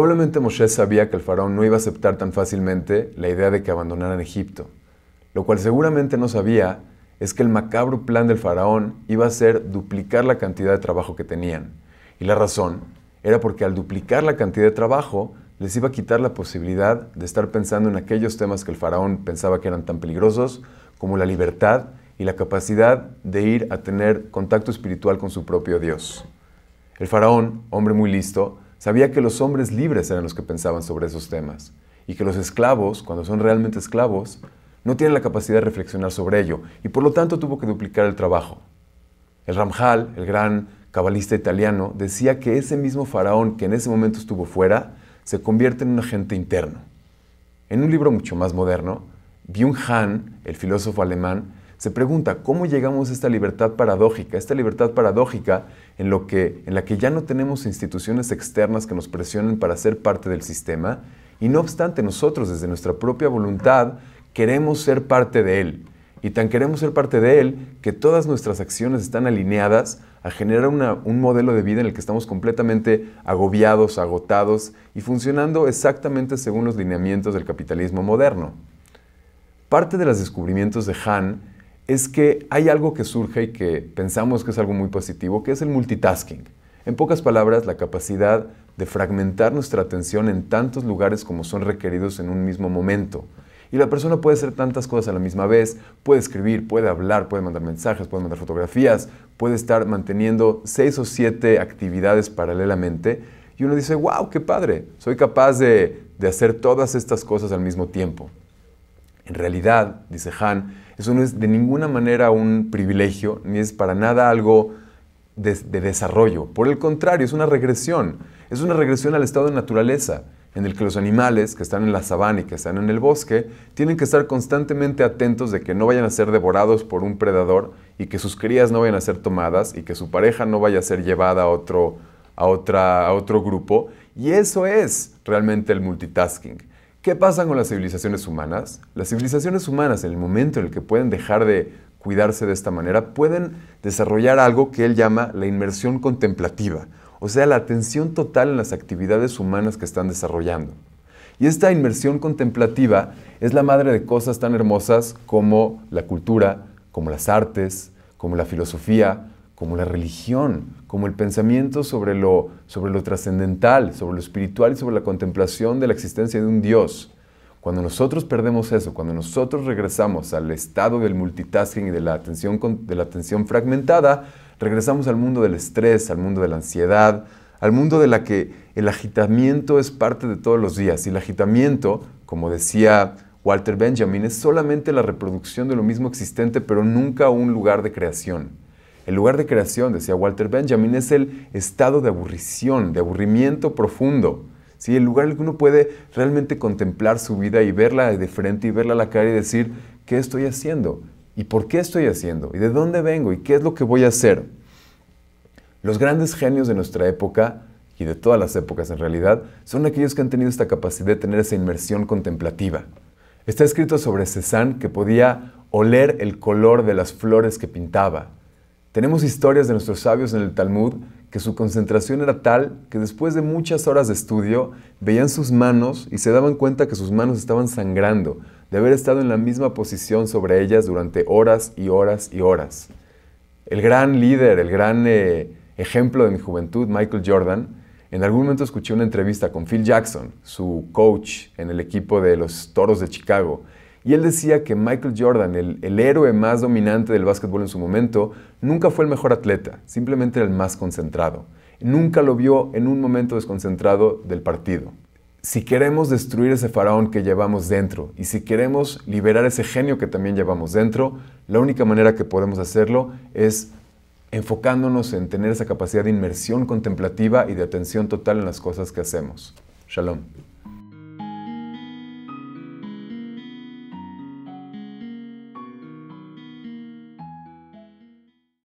Probablemente Moshe sabía que el faraón no iba a aceptar tan fácilmente la idea de que abandonaran Egipto. Lo cual seguramente no sabía es que el macabro plan del faraón iba a ser duplicar la cantidad de trabajo que tenían. Y la razón era porque al duplicar la cantidad de trabajo les iba a quitar la posibilidad de estar pensando en aquellos temas que el faraón pensaba que eran tan peligrosos, como la libertad y la capacidad de ir a tener contacto espiritual con su propio Dios. El faraón, hombre muy listo, Sabía que los hombres libres eran los que pensaban sobre esos temas y que los esclavos, cuando son realmente esclavos, no tienen la capacidad de reflexionar sobre ello y por lo tanto tuvo que duplicar el trabajo. El Ramjal, el gran cabalista italiano, decía que ese mismo faraón que en ese momento estuvo fuera se convierte en un agente interno. En un libro mucho más moderno, Byung Han, el filósofo alemán, se pregunta cómo llegamos a esta libertad paradójica, esta libertad paradójica en, lo que, en la que ya no tenemos instituciones externas que nos presionen para ser parte del sistema y no obstante nosotros desde nuestra propia voluntad queremos ser parte de él. Y tan queremos ser parte de él que todas nuestras acciones están alineadas a generar un modelo de vida en el que estamos completamente agobiados, agotados y funcionando exactamente según los lineamientos del capitalismo moderno. Parte de los descubrimientos de Hahn es que hay algo que surge y que pensamos que es algo muy positivo, que es el multitasking. En pocas palabras, la capacidad de fragmentar nuestra atención en tantos lugares como son requeridos en un mismo momento. Y la persona puede hacer tantas cosas a la misma vez, puede escribir, puede hablar, puede mandar mensajes, puede mandar fotografías, puede estar manteniendo seis o siete actividades paralelamente. Y uno dice, wow, qué padre, soy capaz de, de hacer todas estas cosas al mismo tiempo. En realidad, dice Han, eso no es de ninguna manera un privilegio, ni es para nada algo de, desarrollo. Por el contrario, es una regresión. Es una regresión al estado de naturaleza en el que los animales que están en la sabana y que están en el bosque tienen que estar constantemente atentos de que no vayan a ser devorados por un predador y que sus crías no vayan a ser tomadas y que su pareja no vaya a ser llevada a otro, a otra, a otro grupo. Y eso es realmente el multitasking. ¿Qué pasa con las civilizaciones humanas? Las civilizaciones humanas, en el momento en el que pueden dejar de cuidarse de esta manera, pueden desarrollar algo que él llama la inmersión contemplativa, o sea, la atención total en las actividades humanas que están desarrollando. Y esta inmersión contemplativa es la madre de cosas tan hermosas como la cultura, como las artes, como la filosofía, como la religión, como el pensamiento sobre lo, trascendental, sobre lo espiritual y sobre la contemplación de la existencia de un Dios. Cuando nosotros perdemos eso, cuando nosotros regresamos al estado del multitasking y de la atención, de la atención fragmentada, regresamos al mundo del estrés, al mundo de la ansiedad, al mundo de la que el agitamiento es parte de todos los días. Y el agitamiento, como decía Walter Benjamin, es solamente la reproducción de lo mismo existente, pero nunca un lugar de creación. El lugar de creación, decía Walter Benjamin, es el estado de aburrición, de aburrimiento profundo. ¿sí? El lugar en el que uno puede realmente contemplar su vida y verla de frente y verla a la cara y decir, ¿qué estoy haciendo? ¿Y por qué estoy haciendo? ¿Y de dónde vengo? ¿Y qué es lo que voy a hacer? Los grandes genios de nuestra época, y de todas las épocas en realidad, son aquellos que han tenido esta capacidad de tener esa inmersión contemplativa. Está escrito sobre Cézanne que podía oler el color de las flores que pintaba, tenemos historias de nuestros sabios en el Talmud que su concentración era tal que después de muchas horas de estudio veían sus manos y se daban cuenta que sus manos estaban sangrando de haber estado en la misma posición sobre ellas durante horas y horas y horas. El gran líder, el gran eh, ejemplo de mi juventud, Michael Jordan, en algún momento escuché una entrevista con Phil Jackson, su coach en el equipo de los Toros de Chicago, y él decía que Michael Jordan, el, héroe más dominante del básquetbol en su momento, nunca fue el mejor atleta, simplemente el más concentrado. Nunca lo vio en un momento desconcentrado del partido. Si queremos destruir ese faraón que llevamos dentro y si queremos liberar ese genio que también llevamos dentro, la única manera que podemos hacerlo es enfocándonos en tener esa capacidad de inmersión contemplativa y de atención total en las cosas que hacemos. Shalom.